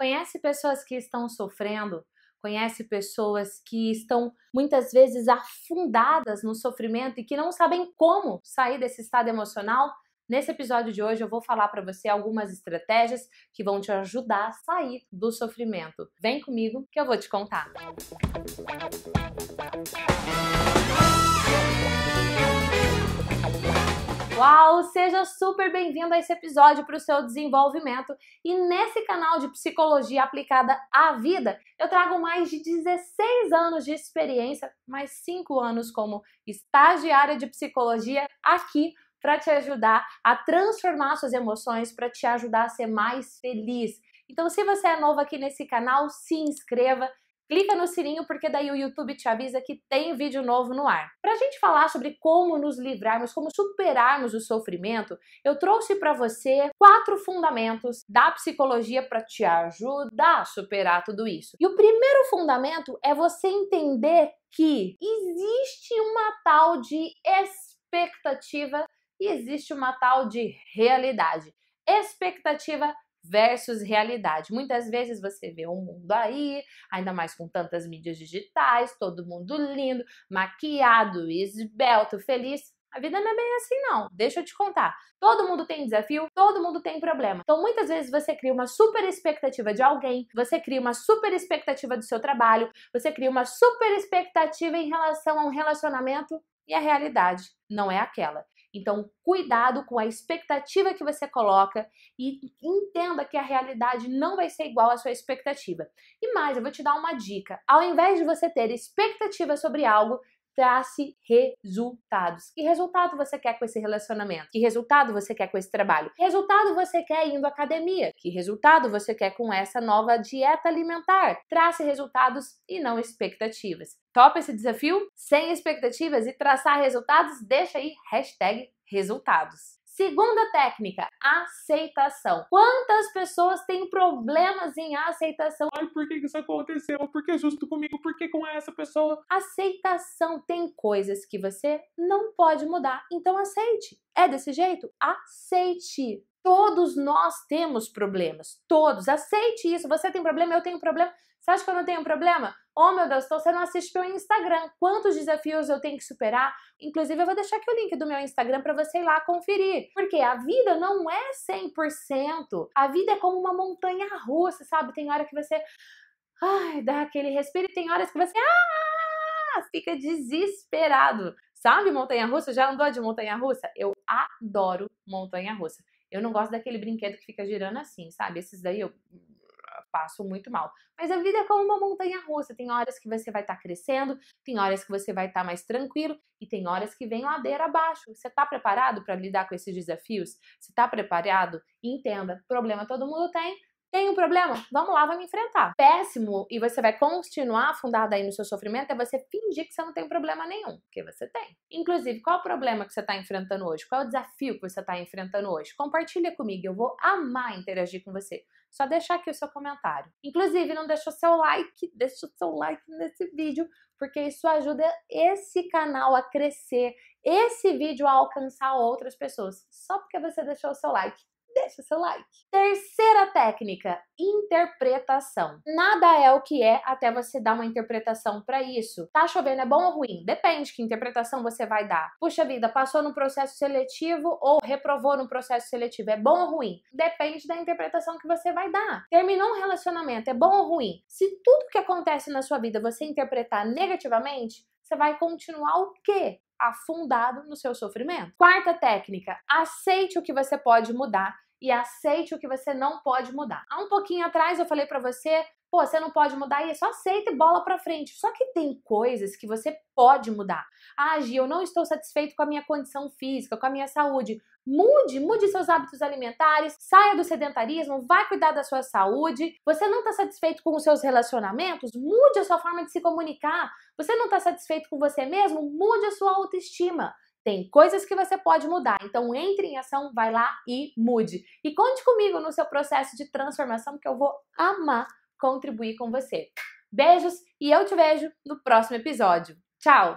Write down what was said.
Conhece pessoas que estão sofrendo, conhece pessoas que estão muitas vezes afundadas no sofrimento e que não sabem como sair desse estado emocional? Nesse episódio de hoje eu vou falar para você algumas estratégias que vão te ajudar a sair do sofrimento. Vem comigo que eu vou te contar. Música Uau! Seja super bem-vindo a esse episódio para o seu desenvolvimento. E nesse canal de psicologia aplicada à vida, eu trago mais de 16 anos de experiência, mais 5 anos como estagiária de psicologia aqui para te ajudar a transformar suas emoções, para te ajudar a ser mais feliz. Então, se você é novo aqui nesse canal, se inscreva clica no sininho porque daí o YouTube te avisa que tem vídeo novo no ar. Para a gente falar sobre como nos livrarmos, como superarmos o sofrimento, eu trouxe para você quatro fundamentos da psicologia para te ajudar a superar tudo isso. E o primeiro fundamento é você entender que existe uma tal de expectativa e existe uma tal de realidade. Expectativa versus realidade. Muitas vezes você vê um mundo aí, ainda mais com tantas mídias digitais, todo mundo lindo, maquiado, esbelto, feliz. A vida não é bem assim, não. Deixa eu te contar. Todo mundo tem desafio, todo mundo tem problema. Então, muitas vezes você cria uma super expectativa de alguém, você cria uma super expectativa do seu trabalho, você cria uma super expectativa em relação a um relacionamento e a realidade não é aquela. Então, cuidado com a expectativa que você coloca e entenda que a realidade não vai ser igual à sua expectativa. E mais, eu vou te dar uma dica: ao invés de você ter expectativa sobre algo, mostrasse resultados. Que resultado você quer com esse relacionamento? Que resultado você quer com esse trabalho? Que resultado você quer indo à academia? Que resultado você quer com essa nova dieta alimentar? Trace resultados e não expectativas. Topa esse desafio? Sem expectativas e traçar resultados? Deixa aí resultados. Segunda técnica, aceitação. Quantas pessoas têm problemas em aceitação? Ai, por que isso aconteceu? Por que justo comigo? Por que com essa pessoa? Aceitação tem coisas que você não pode mudar, então aceite. É desse jeito? Aceite. Todos nós temos problemas, todos. Aceite isso. Você tem problema, eu tenho problema. Você acha que eu não tenho problema? Oh meu Deus, então você não assiste meu Instagram. Quantos desafios eu tenho que superar? Inclusive, eu vou deixar aqui o link do meu Instagram para você ir lá conferir. Porque a vida não é 100%. A vida é como uma montanha russa, sabe? Tem hora que você ai, dá aquele respiro e tem horas que você ah, fica desesperado. Sabe montanha russa? Já andou de montanha russa? Eu adoro montanha russa. Eu não gosto daquele brinquedo que fica girando assim, sabe? Esses daí eu passo muito mal. Mas a vida é como uma montanha russa, tem horas que você vai estar tá crescendo, tem horas que você vai estar tá mais tranquilo e tem horas que vem ladeira abaixo. Você está preparado para lidar com esses desafios? Você está preparado? Entenda, problema todo mundo tem, tem um problema? Vamos lá, vamos enfrentar. Péssimo, e você vai continuar afundado aí no seu sofrimento, é você fingir que você não tem problema nenhum, porque você tem. Inclusive, qual é o problema que você está enfrentando hoje? Qual é o desafio que você está enfrentando hoje? Compartilha comigo, eu vou amar interagir com você. Só deixar aqui o seu comentário. Inclusive, não o seu like, deixa o seu like nesse vídeo, porque isso ajuda esse canal a crescer, esse vídeo a alcançar outras pessoas, só porque você deixou o seu like deixa seu like. Terceira técnica, interpretação. Nada é o que é até você dar uma interpretação para isso. Tá chovendo é bom ou ruim? Depende que interpretação você vai dar. Puxa vida, passou no processo seletivo ou reprovou no processo seletivo? É bom ou ruim? Depende da interpretação que você vai dar. Terminou um relacionamento, é bom ou ruim? Se tudo que acontece na sua vida você interpretar negativamente, você vai continuar o quê? afundado no seu sofrimento. Quarta técnica: aceite o que você pode mudar e aceite o que você não pode mudar. Há um pouquinho atrás eu falei para você pô, você não pode mudar isso, é aceita e bola pra frente. Só que tem coisas que você pode mudar. Ah, Gi, eu não estou satisfeito com a minha condição física, com a minha saúde. Mude, mude seus hábitos alimentares, saia do sedentarismo, vai cuidar da sua saúde. Você não está satisfeito com os seus relacionamentos? Mude a sua forma de se comunicar. Você não está satisfeito com você mesmo? Mude a sua autoestima. Tem coisas que você pode mudar. Então entre em ação, vai lá e mude. E conte comigo no seu processo de transformação que eu vou amar contribuir com você. Beijos e eu te vejo no próximo episódio. Tchau!